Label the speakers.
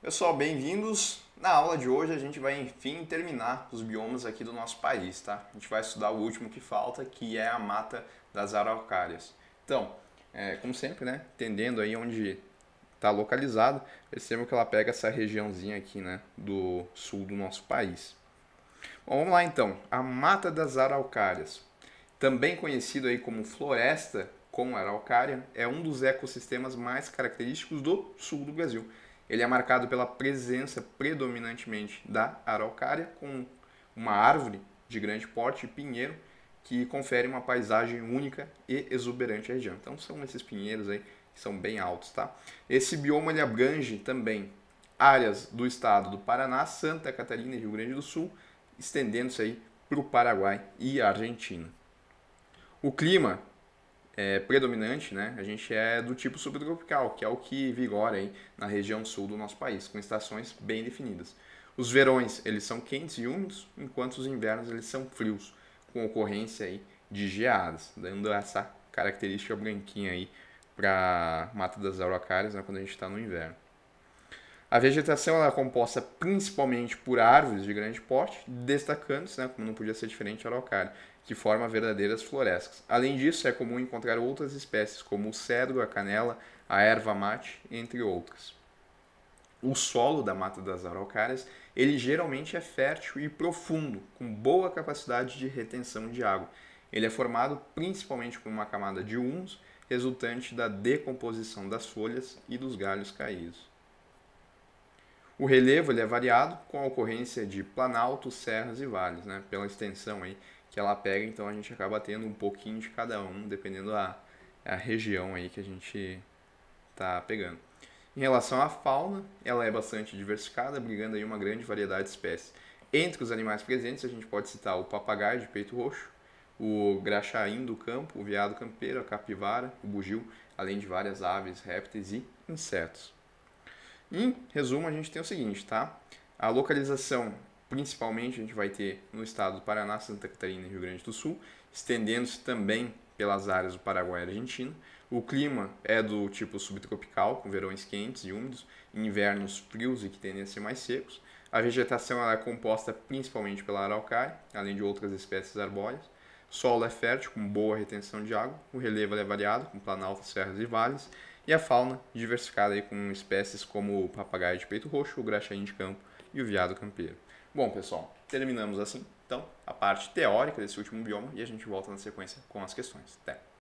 Speaker 1: Pessoal, bem-vindos! Na aula de hoje a gente vai enfim terminar os biomas aqui do nosso país, tá? A gente vai estudar o último que falta, que é a mata das araucárias. Então, é, como sempre, né? Entendendo aí onde está localizada, percebam que ela pega essa regiãozinha aqui, né? Do sul do nosso país. Bom, vamos lá então. A mata das araucárias, também conhecido aí como floresta com araucária, é um dos ecossistemas mais característicos do sul do Brasil ele é marcado pela presença predominantemente da araucária, com uma árvore de grande porte, pinheiro, que confere uma paisagem única e exuberante à região. Então são esses pinheiros aí que são bem altos, tá? Esse bioma ele abrange também áreas do estado do Paraná, Santa Catarina e Rio Grande do Sul, estendendo-se aí para o Paraguai e a Argentina. O clima é, predominante, né? A gente é do tipo subtropical, que é o que vigora aí na região sul do nosso país, com estações bem definidas. Os verões, eles são quentes e úmidos, enquanto os invernos, eles são frios, com ocorrência aí de geadas, dando essa característica branquinha aí para Mata das Araucárias, né, quando a gente está no inverno. A vegetação ela é composta principalmente por árvores de grande porte, destacando-se, né, como não podia ser diferente, a araucária, que forma verdadeiras florestas. Além disso, é comum encontrar outras espécies, como o cedro, a canela, a erva mate, entre outras. O solo da Mata das Araucárias, ele geralmente é fértil e profundo, com boa capacidade de retenção de água. Ele é formado principalmente por uma camada de humus, resultante da decomposição das folhas e dos galhos caídos. O relevo ele é variado com a ocorrência de planaltos, serras e vales, né? pela extensão aí que ela pega, então a gente acaba tendo um pouquinho de cada um, dependendo da a região aí que a gente está pegando. Em relação à fauna, ela é bastante diversificada, abrigando aí uma grande variedade de espécies. Entre os animais presentes, a gente pode citar o papagaio de peito roxo, o graxaim do campo, o veado campeiro, a capivara, o bugio, além de várias aves, répteis e insetos. Em resumo, a gente tem o seguinte, tá? A localização, principalmente, a gente vai ter no estado do Paraná, Santa Catarina e Rio Grande do Sul, estendendo-se também pelas áreas do Paraguai e Argentina. O clima é do tipo subtropical, com verões quentes e úmidos, invernos frios e que tendem a ser mais secos. A vegetação é composta principalmente pela araucária, além de outras espécies arbóreas. O solo é fértil, com boa retenção de água. O relevo é variado, com planaltos, serras e vales e a fauna diversificada aí com espécies como o papagaio de peito roxo, o graxaim de campo e o viado campeiro. Bom, pessoal, terminamos assim, então, a parte teórica desse último bioma e a gente volta na sequência com as questões. Até!